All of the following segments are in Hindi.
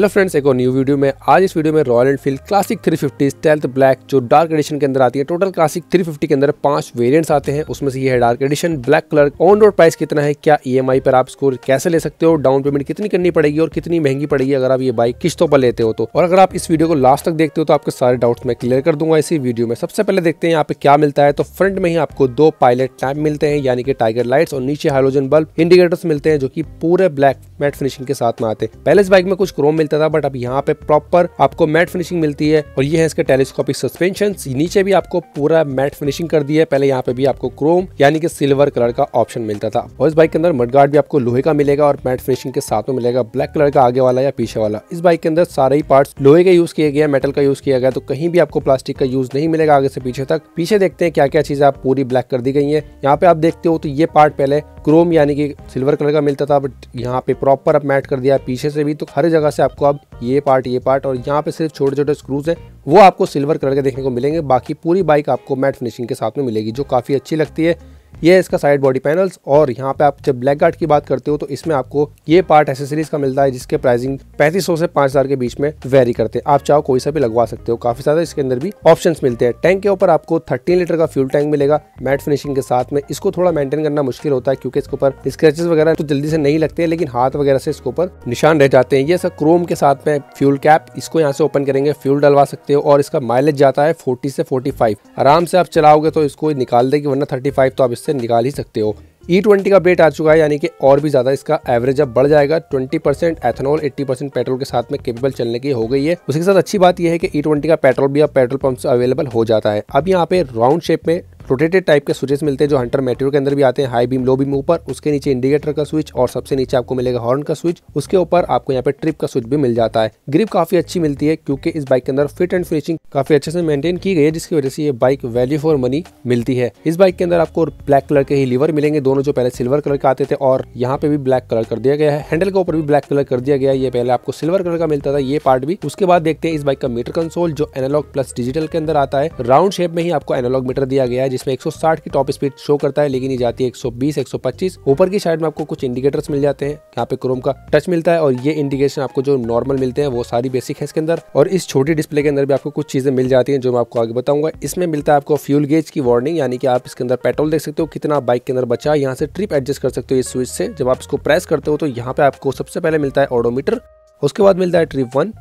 हेलो फ्रेंड्स एक और न्यू वीडियो में आज इस वीडियो में Royal Enfield Classic 350 Stealth black जो डार्क एडिशन के अंदर आती है टोटल क्लासिक 350 के अंदर पांच वेरिएंट्स आते हैं उसमें से ये है dark edition black colour on road price कितना है क्या ईएमआई e पर आप स्कोर कैसे ले सकते हो डाउन पेमेंट कितनी करनी पड़ेगी और कितनी महंगी पड़ेगी अगर आप ये बाइक किस्तों पर लेते हो तो और अगर आप इस वीडियो को लास्ट तक देखते हो तो आपके सारे डाउट्स मैं क्लियर कर दूंगा इसी वीडियो में सबसे पहले देखते हैं यहाँ पे क्या मिलता है तो फ्रंट में ही आपको दो पायलट टैप मिलते हैं यानी कि टाइगर लाइट्स और नीचे हाइड्रोजन बल्ब इंडिकेटर्स मिलते हैं जो की पूरे ब्लैक मैट फिनिशिंग के साथ में आते हैं पहले इस बाइक में कुछ क्रोम मिलता था बट अब यहाँ पे प्रॉपर आपको मैट फिनिशिंग मिलती है और ये है इसके टेलीस्कोपिक सस्पेंशन नीचे भी आपको पूरा मैट फिनिशिंग कर दिया है पहले यहाँ पे भी आपको क्रोम यानी कि सिल्वर कलर का ऑप्शन मिलता था और इस बाइक के अंदर मडगार्ड भी आपको लोहे का मिलेगा और मैट फिनिशिंग के साथ में मिलेगा ब्लैक कलर का आगे वाला या पीछे वाला इस बाइक के अंदर सारे ही पार्ट लोहे का यूज किया गया मेटल का यूज किया गया तो कहीं भी आपको प्लास्टिक का यूज नहीं मिलेगा आगे से पीछे तक पीछे देखते हैं क्या क्या चीजें आप पूरी ब्लैक कर दी गई है यहाँ पे आप देखते हो तो ये पार्ट पहले क्रोम यानी कि सिल्वर कलर का मिलता था बट यहाँ पे प्रॉपर अब मैट कर दिया पीछे से भी तो हर जगह से आपको अब ये पार्ट ये पार्ट और यहाँ पे सिर्फ छोटे छोटे स्क्रूज है वो आपको सिल्वर कलर के देखने को मिलेंगे बाकी पूरी बाइक आपको मैट फिनिशिंग के साथ में मिलेगी जो काफ़ी अच्छी लगती है ये इसका साइड बॉडी पैनल्स और यहाँ पे आप जब ब्लैक गार्ड की बात करते हो तो इसमें आपको ये पार्ट एसेसरीज का मिलता है जिसके प्राइसिंग 3500 से पांच के बीच में वेरी करते हैं आप चाहो कोई सा भी लगवा सकते हो काफी ज्यादा इसके अंदर भी ऑप्शन मिलते हैं टैंक के ऊपर आपको थर्टीन लीटर का फ्यूल टैंक मिलेगा मैट फिनिशिंग के साथ में इसको थोड़ा मेंटेन करना मुश्किल होता है क्योंकि इसके ऊपर स्क्रेचेस वगैरह तो जल्दी से नहीं लगते लेकिन हाथ वगैरह से इसके ऊपर निशान रह जाते हैं ये सब क्रोम के साथ में फ्यूल कैप इसको यहाँ से ओपन करेंगे फ्यूल डलवा सकते हो और इसका माइलेज जाता है फोर्टी से फोर्टी आराम से आप चलाओगे तो इसको निकाल देगी वरना थर्टी तो आप इससे से निकाल ही सकते हो ई e ट्वेंटी का अपडेट आ चुका है यानी कि और भी ज़्यादा इसका एवरेज अब बढ़ जाएगा 20 परसेंट एथेनॉल एट्टी पेट्रोल के साथ में केपेबल चलने की हो गई है उसके साथ अच्छी बात यह है कि ई e का पेट्रोल भी अब पेट्रोल पंप अवेलेबल हो जाता है अब यहाँ पे राउंड शेप में रोटेटेड टाइप के स्विचेस मिलते हैं जो हंटर मेट्रो के अंदर भी आते हैं हाई बीम लो बीम ऊपर उसके नीचे इंडिकेटर का स्विच और सबसे नीचे आपको मिलेगा हॉर्न का स्विच उसके ऊपर आपको यहाँ पे ट्रिप का स्विच भी मिल जाता है ग्रिप काफी अच्छी मिलती है क्योंकि इस बाइक के अंदर फिट एंड फिनिशिंग काफी अच्छे से मेंटेन की गई है जिसकी वजह से ये बाइक वैल्यू फॉर मनी मिलती है इस बाइक के अंदर आपको ब्लैक कलर के ही लीवर मिलेंगे दोनों जो पहले सिल्वर कलर के आते थे और यहाँ पे भी ब्लैक कलर कर दिया गया है हैंडल के ऊपर भी ब्लैक कलर कर दिया गया है ये पहले आपको सिल्वर कलर का मिलता था ये पार्ट भी उसके बाद देखते हैं इस बाइक का मीटर कंसोल जो एनालॉग प्लस डिजिटल के अंदर आता है राउंड शेप में ही आपको एनालॉग मीटर दिया गया है जिसमें 160 की टॉप स्पीड शो करता है लेकिन ये जाती है 120 125 ऊपर की साइड में आपको कुछ इंडिकेटर्स मिल जाते हैं यहाँ पे क्रोम का टच मिलता है और ये इंडिकेशन आपको जो नॉर्मल मिलते हैं वो सारी बेसिक है इसके अंदर और इस छोटी डिस्प्ले के अंदर भी आपको कुछ चीजें मिल जाती है जो मैं आपको आगे बताऊंगा इसमें मिलता है आपको फ्यूल गेज की वार्निंग यानी कि आप इसके अंदर पेट्रोल देख सकते हो कितना बाइक के अंदर बचा है यहाँ से ट्रिप एडजस्ट कर सकते हो इस स्विच से जब आप इसको प्रेस करते हो तो यहाँ पे आपको सबसे पहले मिलता है ऑडोमीटर उसके बाद मिलता है trip one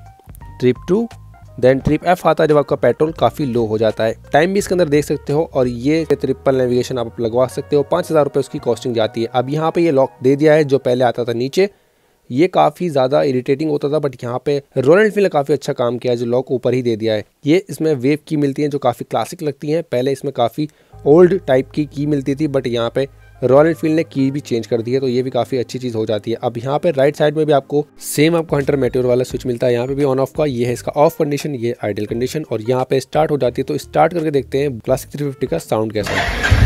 trip two then trip F आता है जब आपका पेट्रोल काफ़ी लो हो जाता है टाइम भी इसके अंदर देख सकते हो और ये ट्रिपल नेविगेशन आप लगवा सकते हो पाँच हज़ार रुपए उसकी कॉस्टिंग जाती है अब यहाँ पे ये लॉक दे दिया है जो पहले आता था नीचे ये काफ़ी ज़्यादा इरिटेटिंग होता था बट यहाँ पे रोल एनफील्ड ने काफ़ी अच्छा काम किया है जो लॉक ऊपर ही दे दिया है ये इसमें वेव की मिलती है जो काफ़ी क्लासिक लगती है पहले इसमें काफ़ी ओल्ड टाइप की की मिलती थी बट यहाँ पे रॉयल एनफील्ड ने की भी चेंज कर दी है तो ये भी काफ़ी अच्छी चीज़ हो जाती है अब यहाँ पर राइट साइड में भी आपको सेम आपको हंटर मेट्योर वाला स्विच मिलता है यहाँ पे भी ऑन ऑफ का ये है इसका ऑफ कंडीशन ये आइडियल कंडीशन और यहाँ पे स्टार्ट हो जाती है तो स्टार्ट करके देखते हैं क्लासिक थ्री का साउंड कैसा है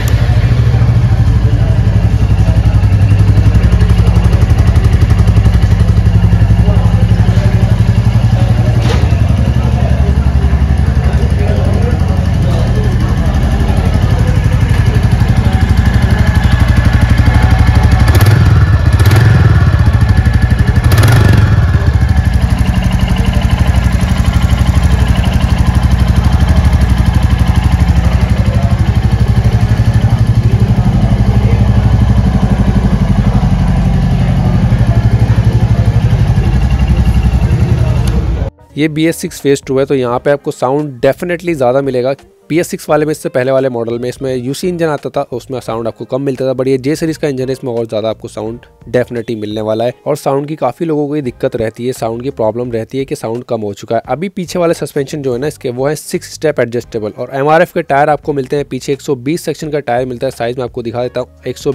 ये B S six phase two है तो यहाँ पे आपको साउंड डेफिनेटली ज़्यादा मिलेगा पी एस वाले में इससे पहले वाले मॉडल में इसमें यू इंजन आता था उसमें साउंड आपको कम मिलता था बट ये जे सीरीज का इंजन है इसमें और ज़्यादा आपको साउंड डेफिनेटली मिलने वाला है और साउंड की काफ़ी लोगों को दिक्कत रहती है साउंड की प्रॉब्लम रहती है कि साउंड कम हो चुका है अभी पीछे वाले सस्पेंशन जो है ना इसके वो है सिक्स स्टेप एडजस्टेबल और एम के टायर आपको मिलते हैं पीछे एक सेक्शन का टायर मिलता है साइज में आपको दिखा देता हूँ एक सौ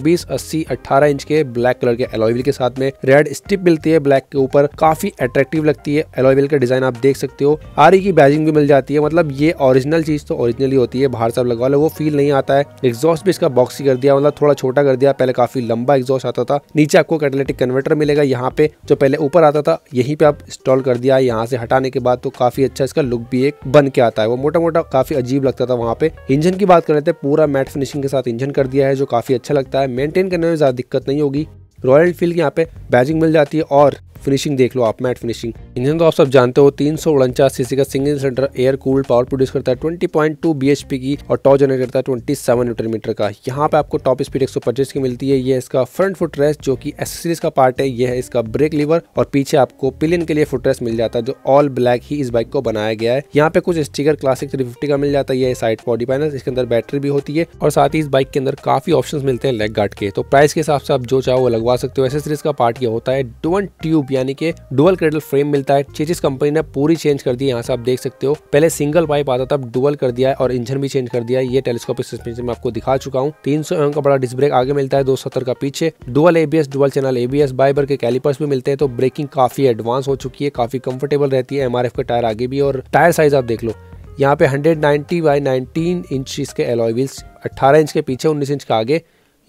इंच के ब्लैक कलर के एलोइविल के साथ में रेड स्टिप मिलती है ब्लैक के ऊपर काफी अट्रेक्टिव लगती है एलोइविल का डिजाइन आप देख सकते हो आरी e की बैजिंग भी मिल जाती है मतलब ये ओरिजिनल चीज तो ओरिजिनल फाइनली होती है बाहर से लगवा लो वो फील नहीं आता है एग्जॉस्ट भी इसका बॉक्सी कर दिया मतलब थोड़ा छोटा कर दिया पहले काफी लंबा एग्जॉस्ट आता था नीचे आपको कैटलेटिक कन्वर्टर मिलेगा यहाँ पे जो पहले ऊपर आता था यहीं पे आप इंस्टॉल कर दिया यहाँ से हटाने के बाद तो काफी अच्छा इसका लुक भी एक बन के आता है वो मोटा मोटा काफी अजीब लगता था वहाँ पे इंजन की बात करें लेते पूरा मैट फिनिशिंग के साथ इंजन कर दिया है जो काफी अच्छा लगता है मेंटेन करने में ज्यादा दिक्कत नहीं होगी रॉयल एनफील्ड की यहाँ पे बैजिंग मिल जाती है और फिनिशिंग देख लो आप मैट फिनिशिंग इंजन तो आप सब जानते हो तीन सौ उनचास सीसी का single cylinder air cooled power produce करता है ट्वेंटी पॉइंट 20.2 बीएचपी की और टॉप जनरेट करता है सेवन न्यूटन मीटर का यहाँ पे आपको टॉप स्पीड पच्चीस की मिलती है यह इसका फ्रंट फुट रेस्ट जो की एसेसरीज का पार्ट है यह है इसका ब्रेक लीवर और पीछे आपको पिलियन के लिए फुट रेस्ट मिल जाता है जो ऑल ब्लैक ही इस बाइक को बनाया गया है यहाँ पे कुछ स्टिकर क्लासिक थ्री का मिल जाता है साइड बॉडी पैनल इसके अंदर बैटरी भी होती है और साथ ही इस बाइक के अंदर काफी ऑप्शन मिलते हैं लेग गार्ड के तो प्राइस के हिसाब से आप जो चाहो वो लगवा सकते हो एसेसरीज का पार्ट यह होता है डोन ट्यूब लूप यानी कि डुअल क्रेडल फ्रेम मिलता है चेचिस कंपनी ने पूरी चेंज कर दी यहाँ से आप देख सकते हो पहले सिंगल पाइप आता था डुअल कर दिया है और इंजन भी चेंज कर दिया है ये टेलीस्कोपिक सस्पेंशन में आपको दिखा चुका हूँ तीन सौ का बड़ा डिस्ब्रेक आगे मिलता है दो का पीछे dual ABS dual channel ABS Bybre के कैलिपर्स भी मिलते हैं तो ब्रेकिंग काफी एडवांस हो चुकी है काफी कंफर्टेबल रहती है एमआरएफ का टायर आगे भी और टायर साइज आप देख लो यहाँ पे 190 बाई 19 इंच इसके एलॉय व्हील्स 18 इंच के पीछे 19 इंच के आगे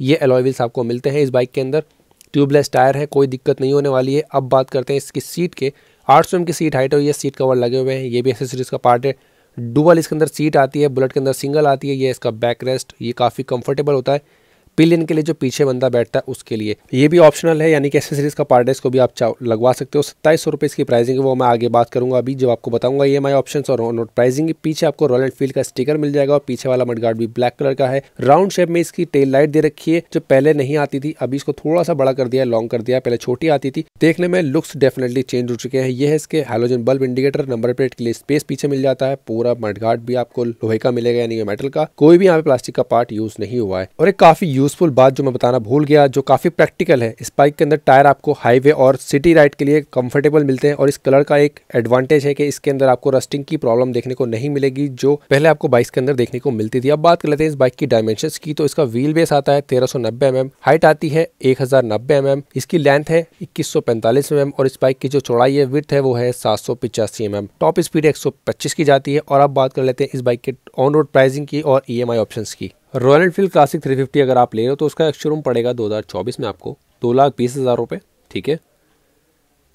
ये एलॉय व्हील्स आपको मिलते हैं इस बाइक के अंदर ट्यूबलेस टायर है कोई दिक्कत नहीं होने वाली है अब बात करते हैं इसकी सीट के आठ सौ की सीट हाइट है ये सीट कवर लगे हुए हैं ये भी एसेसरीज का पार्ट है डुबल इसके अंदर सीट आती है बुलेट के अंदर सिंगल आती है ये इसका बैक रेस्ट ये काफ़ी कंफर्टेबल होता है पिलियन के लिए जो पीछे बंदा बैठता है उसके लिए ये भी ऑप्शनल है यानी कि एसेसरीज का पार्ट है इसको भी आप लगवा सकते हो सत्ताईस सौ इसकी प्राइसिंग है वो मैं आगे बात करूंगा अभी जब आपको बताऊंगा ये माई ऑप्शन और नोट प्राइसिंग पीछे आपको रॉयल एनफील्ड का स्टिकर मिल जाएगा और पीछे वाला मड भी ब्लैक कलर का है राउंड शेप में इसकी टेल लाइट दे रखी है जो पहले नहीं आती थी अभी इसको थोड़ा सा बड़ा कर दिया लॉन्ग कर दिया पहले छोटी आती थी देखने में लुक्स डेफिनेटली चेंज हो चुके हैं ये है इसके halogen bulb indicator number plate के लिए स्पेस पीछे मिल जाता है पूरा मड भी आपको लोहे का मिलेगा यानी मेटल का कोई भी यहाँ पे प्लास्टिक का पार्ट यूज नहीं हुआ है और एक काफी यूज़फुल बात जो मैं बताना भूल गया जो काफ़ी प्रैक्टिकल है इस बाइक के अंदर टायर आपको हाईवे और सिटी राइड के लिए कंफर्टेबल मिलते हैं और इस कलर का एक एडवांटेज है कि इसके अंदर आपको रस्टिंग की प्रॉब्लम देखने को नहीं मिलेगी जो पहले आपको बाइक के अंदर देखने को मिलती थी अब बात कर लेते हैं इस बाइक की डायमेंशन की तो इसका व्हील बेस आता है तेरह सौ mm, हाइट आती है एक हजार mm, इसकी लेंथ है इक्कीस सौ mm, और इस बाइक की जो चौड़ाई है विथ है वो है सात सौ पिचासी एम एम टॉप स्पीड एक सौ पच्चीस की जाती है और अब बात कर लेते हैं इस बाइक के ऑन रोड प्राइसिंग की और ई एम आई ऑप्शन की रॉयल एनफील्ड क्लासिक 350 अगर आप ले रहे हो तो उसका एक्स शोरूम पड़ेगा 2024 में आपको दो लाख बीस हज़ार रुपये ठीक है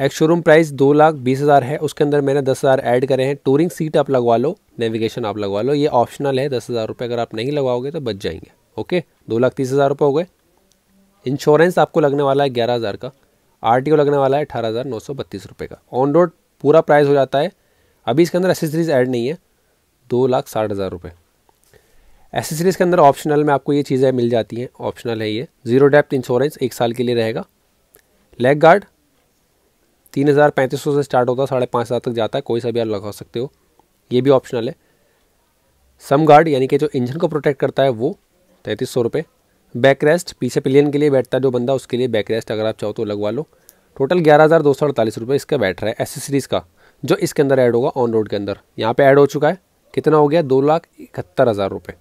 एक्स शोरूम प्राइस दो लाख बीस हज़ार है उसके अंदर मैंने दस हज़ार ऐड करे हैं टूरिंग सीट आप लगवा लो नेविगेशन आप लगवा लो ये ऑप्शनल है दस हज़ार रुपये अगर आप नहीं लगवाओगे तो बच जाएंगे ओके दो लाख तीस हज़ार रुपये हो गए इंश्योरेंस आपको लगने वाला है ग्यारह हज़ार का आर लगने वाला है अठारह हज़ार नौ सौ बत्तीस रुपये का ऑन रोड पूरा प्राइस हो जाता है अभी इसके अंदर एसेसरीज ऐड नहीं है दो लाख साठ हज़ार रुपये एसेसरीज़ के अंदर ऑप्शनल में आपको ये चीज़ें मिल जाती हैं ऑप्शनल है ये ज़ीरो डेप्थ इंश्योरेंस एक साल के लिए रहेगा लेग गार्ड तीन हज़ार पैंतीस सौ से स्टार्ट होता है साढ़े पाँच हज़ार तक जाता है कोई सा भी आप लगा सकते हो ये भी ऑप्शनल है सम गार्ड यानी कि जो इंजन को प्रोटेक्ट करता है वो तैंतीस सौ रुपये बैक रेस्ट पीछे पिलियन के लिए बैठता है जो बंदा उसके लिए बैक रेस्ट अगर आप चाहो तो लगवा लो टोटल ग्यारह हज़ार दो सौ अड़तालीस रुपये इसका बैठ रहा है एसेसरीज़ का जो इसके अंदर ऐड होगा ऑन रोड के अंदर यहाँ पर ऐड हो चुका है कितना हो गया दो लाख इकहत्तर हज़ार रुपये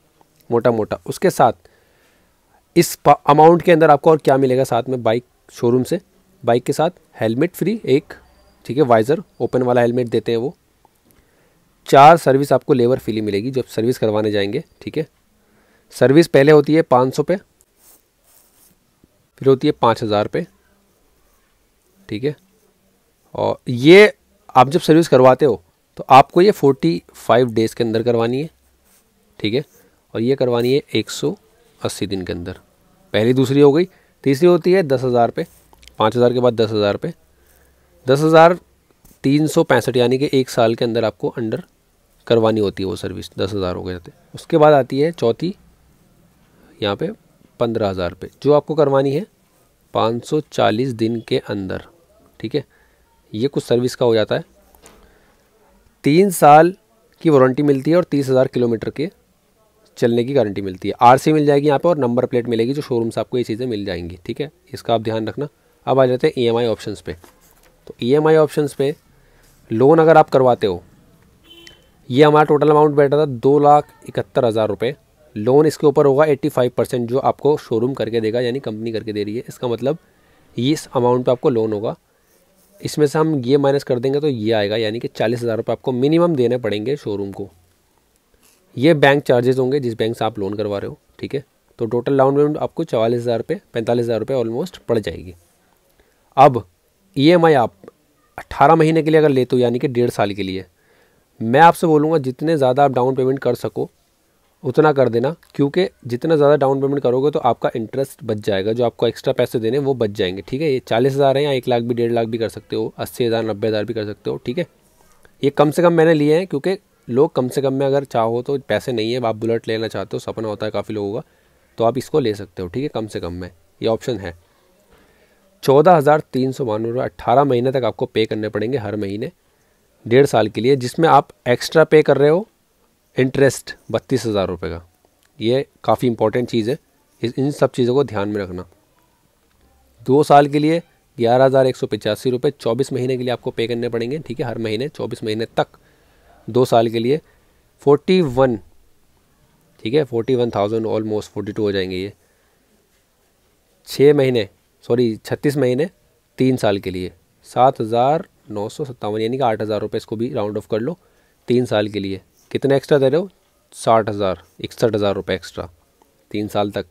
मोटा मोटा उसके साथ इस अमाउंट के अंदर आपको और क्या मिलेगा साथ में बाइक शोरूम से बाइक के साथ हेलमेट फ्री एक ठीक है वाइज़र ओपन वाला हेलमेट देते हैं वो चार सर्विस आपको लेबर फ्री मिलेगी जब सर्विस करवाने जाएंगे ठीक है सर्विस पहले होती है पाँच सौ पे फिर होती है पाँच हज़ार पे ठीक है और ये आप जब सर्विस करवाते हो तो आपको ये फोर्टी फाइव डेज़ के अंदर करवानी है ठीक है और ये करवानी है एक सौ अस्सी दिन के अंदर पहली दूसरी हो गई तीसरी होती है दस हज़ार पे पाँच हज़ार के बाद दस हज़ार पे दस हज़ार तीन सौ पैंसठ यानी कि एक साल के अंदर आपको अंडर करवानी होती है वो सर्विस दस हज़ार हो गए जाते उसके बाद आती है चौथी यहाँ पे पंद्रह हज़ार पे जो आपको करवानी है पाँच सौ चालीस दिन के अंदर ठीक है ये कुछ सर्विस का हो जाता है तीन साल की वारंटी मिलती है और तीस हज़ार किलोमीटर के चलने की गारंटी मिलती है आरसी मिल जाएगी यहाँ पर और नंबर प्लेट मिलेगी जो शोरूम से आपको ये चीज़ें मिल जाएंगी ठीक है इसका आप ध्यान रखना अब आ जाते हैं ई एम आई ऑप्शंस पे तो ई एम आई ऑप्शंस पे लोन अगर आप करवाते हो ये हमारा टोटल अमाउंट बैठा था दो लाख इकहत्तर हज़ार रुपये लोन इसके ऊपर होगा एट्टी फाइव परसेंट जो आपको शोरूम करके देगा यानी कंपनी करके दे रही है इसका मतलब इस अमाउंट पर आपको लोन होगा इसमें से हम ये माइनस कर देंगे तो ये आएगा यानी कि चालीस हज़ार रुपये आपको मिनिमम देने पड़ेंगे शोरूम को ये बैंक चार्जेस होंगे जिस बैंक से आप लोन करवा रहे हो ठीक है तो टोटल डाउन पेमेंट आपको चवालीस हज़ार रुपये पैंतालीस हज़ार रुपये ऑलमोस्ट पड़ जाएगी अब आई e आप अट्ठारह महीने के लिए अगर लेते हो यानी कि डेढ़ साल के लिए मैं आपसे बोलूँगा जितने ज़्यादा आप डाउन पेमेंट कर सको उतना कर देना क्योंकि जितना ज़्यादा डाउन पेमेंट करोगे तो आपका इंटरेस्ट बच जाएगा जो आपको एक्स्ट्रा पैसे देने वो बच जाएंगे ठीक है ये चालीस हज़ार है या एक लाख भी डेढ़ लाख भी कर सकते हो अस्सी हज़ार नब्बे हज़ार भी कर सकते हो ठीक है ये कम से कम मैंने लिए हैं क्योंकि लोग कम से कम में अगर चाहो तो पैसे नहीं है आप बुलेट लेना चाहते हो सपना होता है काफ़ी लोगों का तो आप इसको ले सकते हो ठीक है कम से कम में ये ऑप्शन है चौदह हज़ार तीन सौ बानवे रुपये अट्ठारह महीने तक आपको पे करने पड़ेंगे हर महीने डेढ़ साल के लिए जिसमें आप एक्स्ट्रा पे कर रहे हो इंटरेस्ट बत्तीस हज़ार रुपये का ये काफ़ी इंपॉर्टेंट चीज़ है इस इन सब चीज़ों को ध्यान में रखना दो साल के लिए ग्यारह हज़ार एक सौ पचासी रुपये चौबीस महीने के लिए आपको पे करने पड़ेंगे ठीक है हर महीने चौबीस महीने तक दो साल के लिए फोर्टी वन ठीक है forty one thousand almost forty two हो जाएंगे ये छः महीने सॉरी छत्तीस महीने तीन साल के लिए सात हज़ार नौ सौ सत्तावन यानी कि आठ हज़ार रुपये इसको भी राउंड ऑफ कर लो तीन साल के लिए कितना एक्स्ट्रा दे रहे हो साठ हज़ार इकसठ हज़ार रुपये एक्स्ट्रा तीन साल तक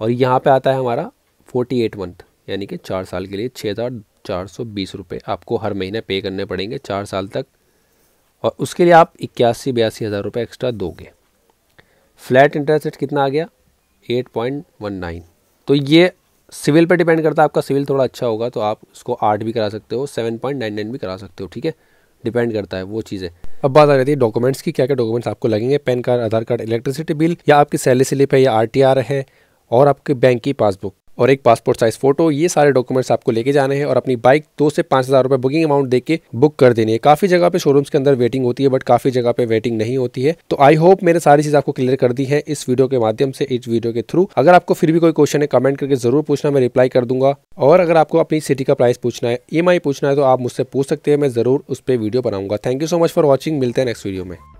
और यहाँ पे आता है हमारा फोर्टी एट मंथ यानी कि चार साल के लिए छः हज़ार चार सौ बीस रुपये आपको हर महीने पे करने पड़ेंगे चार साल तक और उसके लिए आप इक्यासी बयासी हज़ार रुपये एक्स्ट्रा दोगे फ्लैट इंटरेस्ट रेट कितना आ गया एट पॉइंट वन नाइन तो ये सिविल पर डिपेंड करता है आपका सिविल थोड़ा अच्छा होगा तो आप उसको आठ भी करा सकते हो सेवन पॉइंट नाइन नाइन भी करा सकते हो ठीक है डिपेंड करता है वो चीज़ें अब बात आ रही है डॉक्यूमेंट्स की क्या क्या डॉक्यूमेंट्स आपको लगेंगे PAN card Aadhaar card electricity bill या आपकी सैलरी स्लिप है या आर है और आपके बैंक की पासबुक और एक पासपोर्ट साइज़ फ़ोटो ये सारे डॉक्यूमेंट्स आपको लेके जाने हैं और अपनी बाइक दो से पाँच हज़ार रुपये बुकिंग अमाउंट देके बुक कर देनी है काफ़ी जगह पे शोरूम्स के अंदर वेटिंग होती है बट काफ़ी जगह पे वेटिंग नहीं होती है तो आई होप मैंने सारी चीज़ आपको क्लियर कर दी है इस वीडियो के माध्यम से इस वीडियो के थ्रू अगर आपको फिर भी कोई क्वेश्चन है कमेंट करके ज़रूर पूछना मैं रिप्लाई कर दूंगा और अगर आपको अपनी सिटी का प्राइस पूछना है ई e पूछना है तो आप मुझसे पूछ सकते हैं मैं ज़रूर उस पर वीडियो बनाऊंगा thank you so much for watching मिलते हैं नेक्स्ट वीडियो में